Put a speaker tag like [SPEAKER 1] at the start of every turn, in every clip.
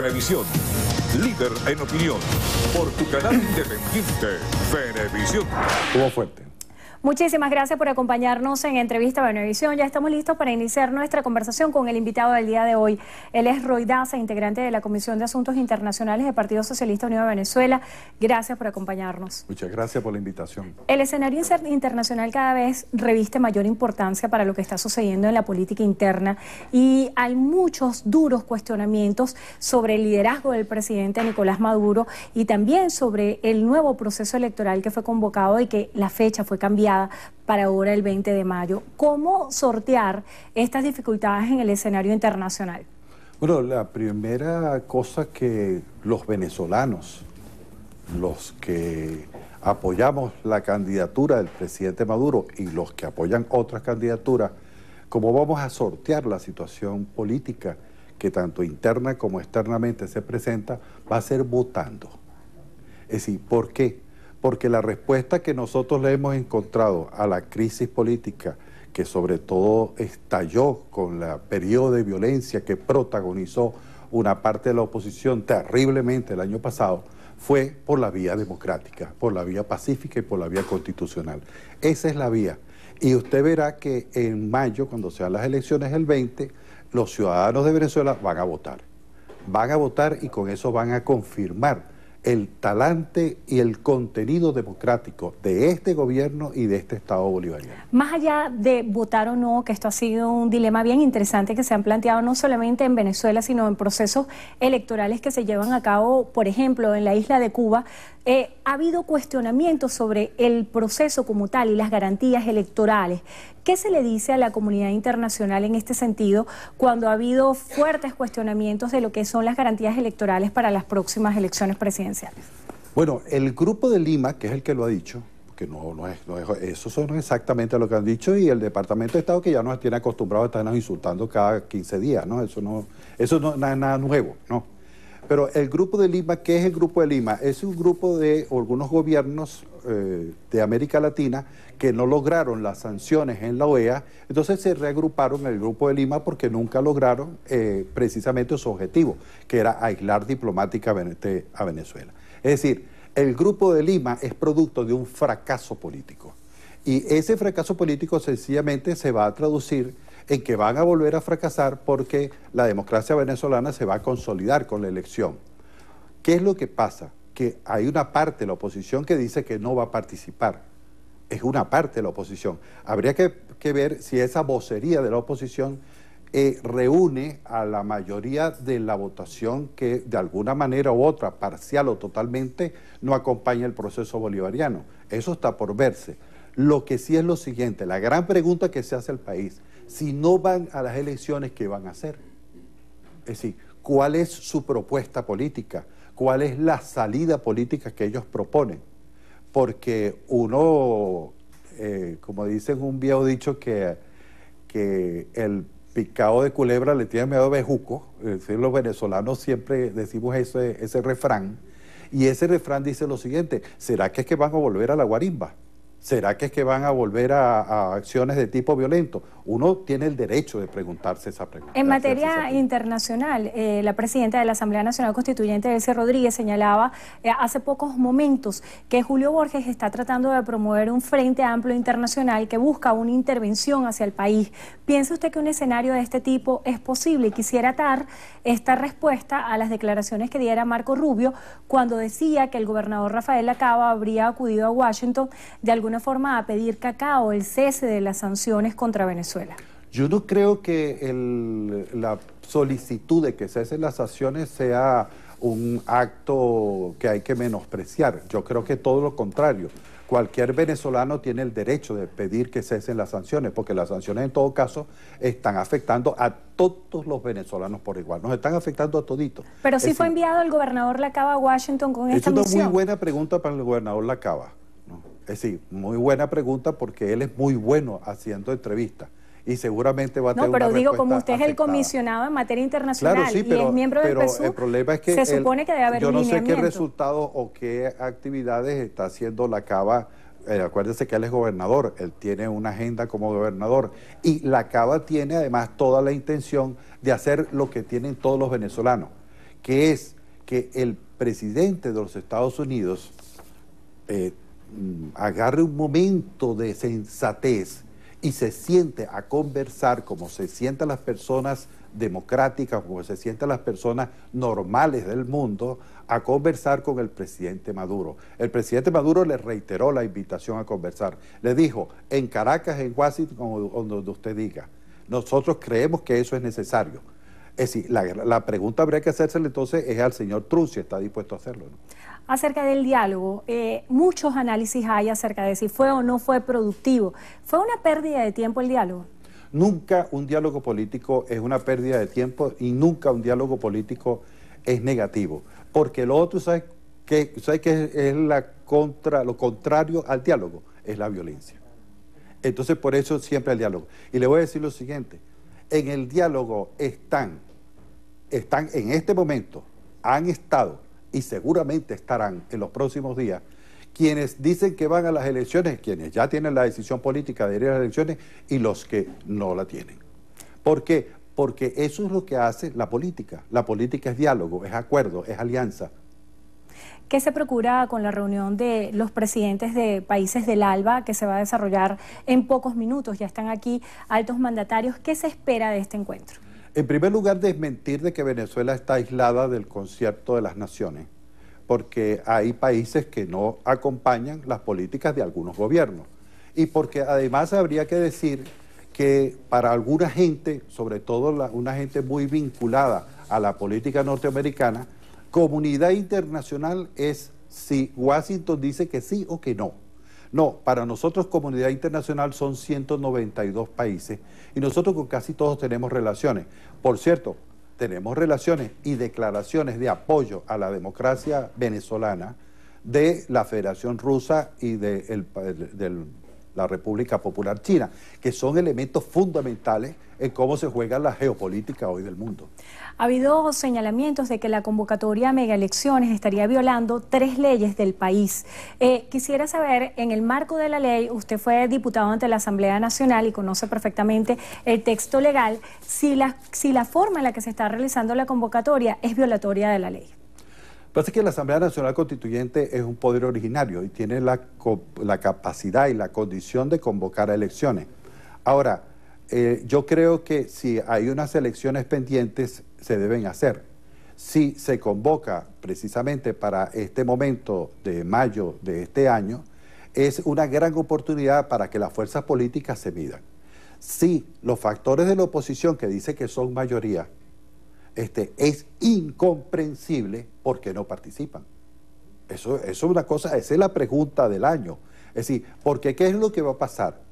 [SPEAKER 1] Televisión, líder en opinión, por tu canal independiente, Televisión. tuvo fuerte.
[SPEAKER 2] Muchísimas gracias por acompañarnos en Entrevista Benevisión. Ya estamos listos para iniciar nuestra conversación con el invitado del día de hoy. Él es Roy Daza, integrante de la Comisión de Asuntos Internacionales del Partido Socialista Unido de Venezuela. Gracias por acompañarnos.
[SPEAKER 1] Muchas gracias por la invitación.
[SPEAKER 2] El escenario internacional cada vez reviste mayor importancia para lo que está sucediendo en la política interna y hay muchos duros cuestionamientos sobre el liderazgo del presidente Nicolás Maduro y también sobre el nuevo proceso electoral que fue convocado y que la fecha fue cambiada para ahora el 20 de mayo. ¿Cómo sortear estas dificultades en el escenario internacional?
[SPEAKER 1] Bueno, la primera cosa que los venezolanos, los que apoyamos la candidatura del presidente Maduro y los que apoyan otras candidaturas, cómo vamos a sortear la situación política que tanto interna como externamente se presenta, va a ser votando. Es decir, ¿por qué? porque la respuesta que nosotros le hemos encontrado a la crisis política, que sobre todo estalló con la periodo de violencia que protagonizó una parte de la oposición terriblemente el año pasado, fue por la vía democrática, por la vía pacífica y por la vía constitucional. Esa es la vía. Y usted verá que en mayo, cuando sean las elecciones el 20, los ciudadanos de Venezuela van a votar. Van a votar y con eso van a confirmar el talante y el contenido democrático de este gobierno y de este Estado bolivariano.
[SPEAKER 2] Más allá de votar o no, que esto ha sido un dilema bien interesante que se han planteado no solamente en Venezuela, sino en procesos electorales que se llevan a cabo, por ejemplo, en la isla de Cuba, eh, ha habido cuestionamientos sobre el proceso como tal y las garantías electorales. ¿Qué se le dice a la comunidad internacional en este sentido cuando ha habido fuertes cuestionamientos de lo que son las garantías electorales para las próximas elecciones presidenciales?
[SPEAKER 1] Bueno, el grupo de Lima, que es el que lo ha dicho, que no, no es, no es, eso son exactamente lo que han dicho y el Departamento de Estado que ya nos tiene acostumbrados a estarnos insultando cada 15 días, ¿no? Eso no, eso no es nada nuevo, ¿no? Pero el Grupo de Lima, ¿qué es el Grupo de Lima? Es un grupo de algunos gobiernos eh, de América Latina que no lograron las sanciones en la OEA, entonces se reagruparon en el Grupo de Lima porque nunca lograron eh, precisamente su objetivo, que era aislar diplomáticamente a Venezuela. Es decir, el Grupo de Lima es producto de un fracaso político. Y ese fracaso político sencillamente se va a traducir en que van a volver a fracasar porque la democracia venezolana se va a consolidar con la elección. ¿Qué es lo que pasa? Que hay una parte de la oposición que dice que no va a participar. Es una parte de la oposición. Habría que, ver si esa vocería de la oposición eh, reúne a la mayoría de la votación que de alguna manera u otra, parcial o totalmente, no acompaña el proceso bolivariano. Eso está por verse. Lo que sí es lo siguiente, la gran pregunta que se hace al país, si no van a las elecciones, ¿qué van a hacer? Es decir, ¿cuál es su propuesta política? ¿Cuál es la salida política que ellos proponen? Porque uno, eh, como dicen un viejo dicho, que, el picado de culebra le tiene miedo a bejuco, es decir, los venezolanos siempre decimos ese, ese refrán, y ese refrán dice lo siguiente, ¿será que es que van a volver a la guarimba? ¿Será que es que van a volver a, acciones de tipo violento? uno tiene el derecho de preguntarse esa pregunta.
[SPEAKER 2] En materia internacional, eh, la presidenta de la Asamblea Nacional Constituyente, Elsie Rodríguez, señalaba eh, hace pocos momentos que Julio Borges está tratando de promover un frente amplio internacional que busca una intervención hacia el país. ¿Piensa usted que un escenario de este tipo es posible? Y quisiera dar esta respuesta a las declaraciones que diera Marco Rubio cuando decía que el gobernador Rafael Lacaba habría acudido a Washington de alguna forma a pedir cacao el cese de las sanciones contra Venezuela.
[SPEAKER 1] Yo no creo que el, la solicitud de que cesen las sanciones sea un acto que hay que menospreciar. Yo creo que todo lo contrario. Cualquier venezolano tiene el derecho de pedir que cesen las sanciones, porque las sanciones en todo caso están afectando a todos los venezolanos por igual, nos están afectando a toditos.
[SPEAKER 2] Pero sí fue enviado el gobernador Lacaba a Washington con esta misión. Es una muy
[SPEAKER 1] buena pregunta para el gobernador Lacaba. Es decir, muy buena pregunta porque él es muy bueno haciendo entrevistas y seguramente va a tener No, pero digo, como usted es
[SPEAKER 2] el comisionado en materia internacional y es miembro del
[SPEAKER 1] se supone que debe haber Yo no sé qué resultados o qué actividades está haciendo la Cava... Eh, acuérdese que él es gobernador, él tiene una agenda como gobernador y la Cava tiene además toda la intención de hacer lo que tienen todos los venezolanos, que es que el presidente de los Estados Unidos eh, mm, agarre un momento de sensatez y se siente a conversar como se sientan las personas democráticas, como se sientan las personas normales del mundo, a conversar con el presidente Maduro. El presidente Maduro le reiteró la invitación a conversar. Le dijo, en Caracas, en Washington, donde usted diga. Nosotros creemos que eso es necesario es decir, la, la pregunta habría que hacérsela entonces es al señor Trump si está dispuesto a hacerlo.
[SPEAKER 2] Acerca del diálogo, eh, muchos análisis hay acerca de si fue o no fue productivo. ¿Fue una pérdida de tiempo el diálogo?
[SPEAKER 1] Nunca un diálogo político es una pérdida de tiempo y nunca un diálogo político es negativo. Porque lo otro, ¿sabes qué, ¿sabes es, es la contra, lo contrario al diálogo? Es la violencia. Entonces, por eso siempre el diálogo. Y le voy a decir lo siguiente en el diálogo están, están en este momento, han estado y seguramente estarán en los próximos días quienes dicen que van a las elecciones, quienes ya tienen la decisión política de ir a las elecciones y los que no la tienen. ¿Por qué? Porque eso es lo que hace la política. La política es diálogo, es acuerdo, es alianza,
[SPEAKER 2] ¿Qué se procura con la reunión de los presidentes de países del ALBA que se va a desarrollar en pocos minutos? Ya están aquí altos mandatarios. ¿Qué se espera de este encuentro?
[SPEAKER 1] En primer lugar, desmentir de que Venezuela está aislada del concierto de las naciones, porque hay países que no acompañan las políticas de algunos gobiernos. Y porque además habría que decir que para alguna gente, sobre todo una gente muy vinculada a la política norteamericana, Comunidad internacional es si Washington dice que sí o que no. No, para nosotros comunidad internacional son 192 países y nosotros con casi todos tenemos relaciones. Por cierto, tenemos relaciones y declaraciones de apoyo a la democracia venezolana de la Federación Rusa y de del la República Popular China, que son elementos fundamentales en cómo se juega la geopolítica hoy del mundo.
[SPEAKER 2] Ha habido señalamientos de que la convocatoria a megaelecciones estaría violando tres leyes del país. Eh, quisiera saber, en el marco de la ley, usted fue diputado ante la Asamblea Nacional y conoce perfectamente el texto legal, si si la forma en la que se está realizando la convocatoria es violatoria de la ley.
[SPEAKER 1] Pasa que la Asamblea Nacional Constituyente es un poder originario y tiene la, capacidad y la condición de convocar a elecciones. Ahora, eh, yo creo que si hay unas elecciones pendientes, se deben hacer. Si se convoca precisamente para este momento de mayo de este año, es una gran oportunidad para que las fuerzas políticas se midan. Si los factores de la oposición que dice que son mayoría este, es incomprensible porque no participan. Eso, eso es una cosa, esa es la pregunta del año. Es decir, porque ¿qué es lo que va a pasar?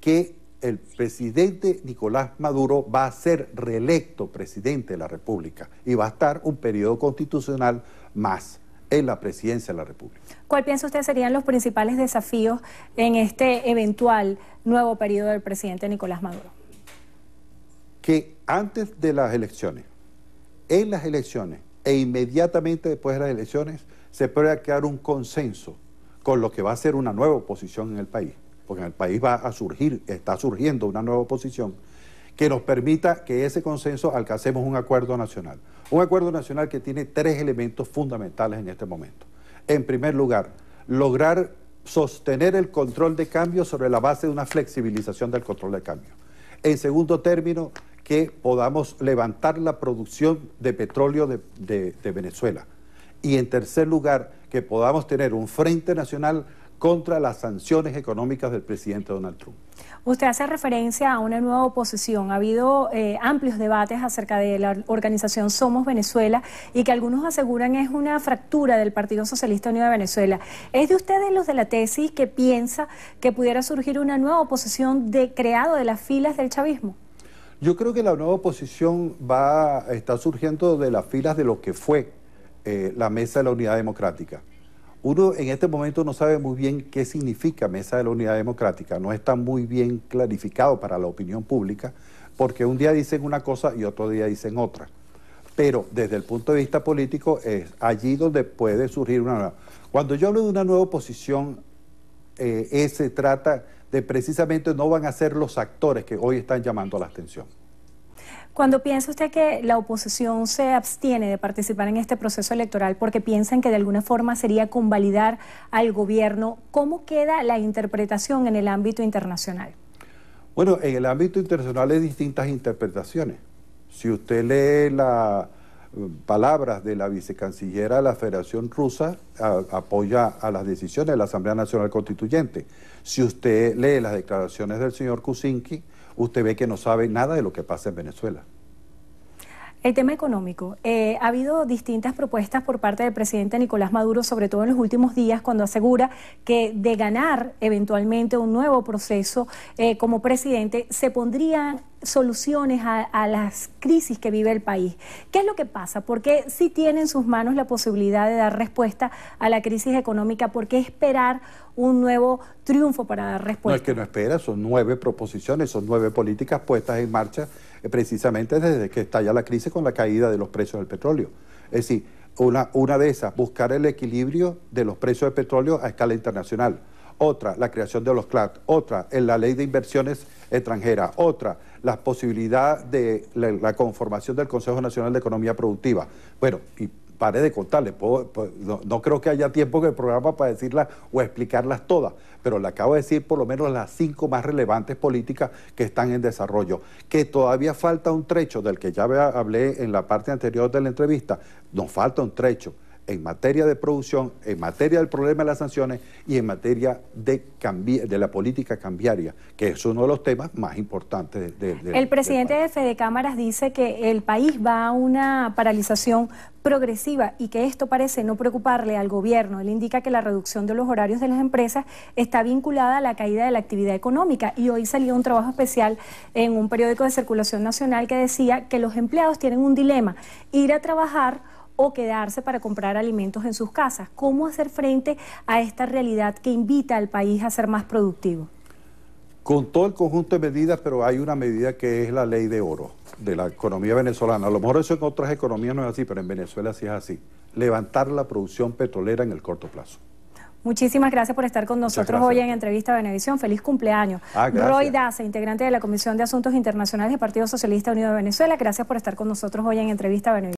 [SPEAKER 1] Que el presidente Nicolás Maduro va a ser reelecto presidente de la República y va a estar un periodo constitucional más en la presidencia de la República.
[SPEAKER 2] ¿Cuál piensa usted serían los principales desafíos en este eventual nuevo periodo del presidente Nicolás Maduro?
[SPEAKER 1] Que antes de las elecciones en las elecciones e inmediatamente después de las elecciones se puede crear un consenso con lo que va a ser una nueva oposición en el país, porque en el país va a surgir, está surgiendo una nueva oposición que nos permita que ese consenso alcancemos un acuerdo nacional. Un acuerdo nacional que tiene tres elementos fundamentales en este momento. En primer lugar, lograr sostener el control de cambio sobre la base de una flexibilización del control de cambio. En segundo término, que podamos levantar la producción de petróleo de, Venezuela. Y en tercer lugar, que podamos tener un frente nacional contra las sanciones económicas del presidente Donald Trump.
[SPEAKER 2] Usted hace referencia a una nueva oposición. Ha habido eh, amplios debates acerca de la organización Somos Venezuela y que algunos aseguran es una fractura del Partido Socialista Unido de Venezuela. ¿Es de ustedes los de la tesis que piensa que pudiera surgir una nueva oposición de, creado de las filas del chavismo?
[SPEAKER 1] Yo creo que la nueva oposición va a estar surgiendo de las filas de lo que fue eh, la Mesa de la Unidad Democrática. Uno en este momento no sabe muy bien qué significa Mesa de la Unidad Democrática, no está muy bien clarificado para la opinión pública, porque un día dicen una cosa y otro día dicen otra. Pero desde el punto de vista político es allí donde puede surgir una nueva. Cuando yo hablo de una nueva oposición, eh, eh se trata de precisamente no van a ser los actores que hoy están llamando la atención.
[SPEAKER 2] Cuando piensa usted que la oposición se abstiene de participar en este proceso electoral porque piensan que de alguna forma sería convalidar al gobierno, ¿cómo queda la interpretación en el ámbito internacional?
[SPEAKER 1] Bueno, en el ámbito internacional hay distintas interpretaciones. Si usted lee la, palabras de la vicecancillera de la Federación Rusa apoya a las decisiones de la Asamblea Nacional Constituyente. Si usted lee las declaraciones del señor Kuczynski, usted ve que no sabe nada de lo que pasa en Venezuela.
[SPEAKER 2] El tema económico. Eh, ha habido distintas propuestas por parte del presidente Nicolás Maduro, sobre todo en los últimos días, cuando asegura que de ganar eventualmente un nuevo proceso eh, como presidente, se pondrían soluciones a, las crisis que vive el país. ¿Qué es lo que pasa? Porque si tiene en sus manos la posibilidad de dar respuesta a la crisis económica? ¿Por qué esperar un nuevo triunfo para dar respuesta? No es que
[SPEAKER 1] no espera, son nueve proposiciones, son nueve políticas puestas en marcha eh, precisamente desde que estalla la crisis con la caída de los precios del petróleo. Es decir, una, una de esas, buscar el equilibrio de los precios del petróleo a escala internacional otra la creación de los CLAT, otra en la ley de inversiones extranjeras, otra la posibilidad de la, conformación del Consejo Nacional de Economía Productiva. Bueno, y pare de contarle, no, creo que haya tiempo en el programa para decirlas o explicarlas todas, pero le acabo de decir por lo menos las cinco más relevantes políticas que están en desarrollo, que todavía falta un trecho del que ya hablé en la parte anterior de la entrevista, nos falta un trecho en materia de producción, en materia del problema de las sanciones y en materia de, la política cambiaria, que es uno de los temas más importantes. De,
[SPEAKER 2] de, el presidente de, Fede Cámaras dice que el país va a una paralización progresiva y que esto parece no preocuparle al gobierno. Él indica que la reducción de los horarios de las empresas está vinculada a la caída de la actividad económica y hoy salió un trabajo especial en un periódico de circulación nacional que decía que los empleados tienen un dilema, ir a trabajar o quedarse para comprar alimentos en sus casas. ¿Cómo hacer frente a esta realidad que invita al país a ser más productivo?
[SPEAKER 1] Con todo el conjunto de medidas, pero hay una medida que es la ley de oro de la economía venezolana. A lo mejor eso en otras economías no es así, pero en Venezuela sí es así. Levantar la producción petrolera en el corto plazo.
[SPEAKER 2] Muchísimas gracias por estar con nosotros hoy en Entrevista a Venevisión. Feliz cumpleaños. Ah, Roy Daza, integrante de la Comisión de Asuntos Internacionales del Partido Socialista Unido de Venezuela. Gracias por estar con nosotros hoy en Entrevista a Venevisión.